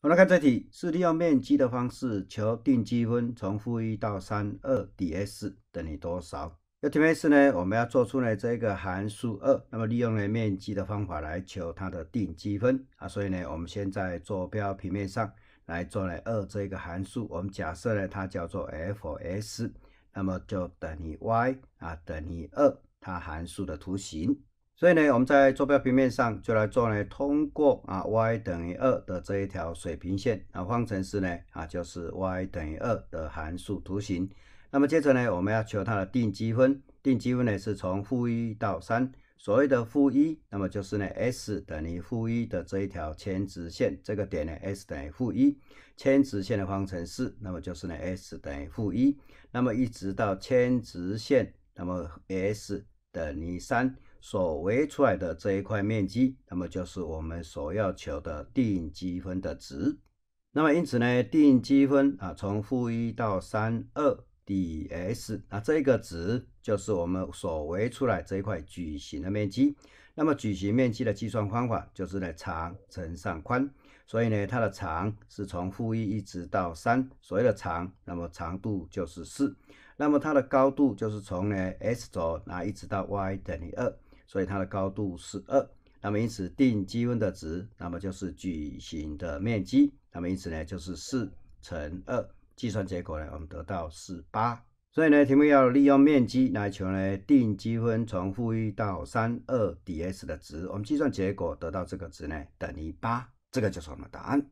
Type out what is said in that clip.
我们来看这题，是利用面积的方式求定积分，从负一到三二，d s 等于多少？要填是呢？我们要做出来这个函数二，那么利用了面积的方法来求它的定积分啊。所以呢，我们先在坐标平面上来做呢二这个函数，我们假设呢它叫做 f s，那么就等于 y 啊，等于二，它函数的图形。所以呢，我们在坐标平面上就来做呢。通过啊，y 等于二的这一条水平线啊，方程式呢啊就是 y 等于二的函数图形。那么接着呢，我们要求它的定积分。定积分呢是从负一到三。所谓的负一，那么就是呢 s 等于负一的这一条牵直线。这个点呢 s 等于负一，铅直线的方程式，那么就是呢 s 等于负一。那么一直到牵直线，那么 s 等于三。所围出来的这一块面积，那么就是我们所要求的定积分的值。那么因此呢，定积分啊，从负一到三二 ds，那这个值就是我们所围出来这一块矩形的面积。那么矩形面积的计算方法就是呢，长乘上宽。所以呢，它的长是从负一一直到三，所谓的长，那么长度就是四。那么它的高度就是从呢 s 轴那一直到 y 等于二。所以它的高度是二，那么因此定积分的值，那么就是矩形的面积，那么因此呢就是四乘二，计算结果呢我们得到是八，所以呢题目要利用面积来求呢定积分从负一到三二 d s 的值，我们计算结果得到这个值呢等于八，这个就是我们答案。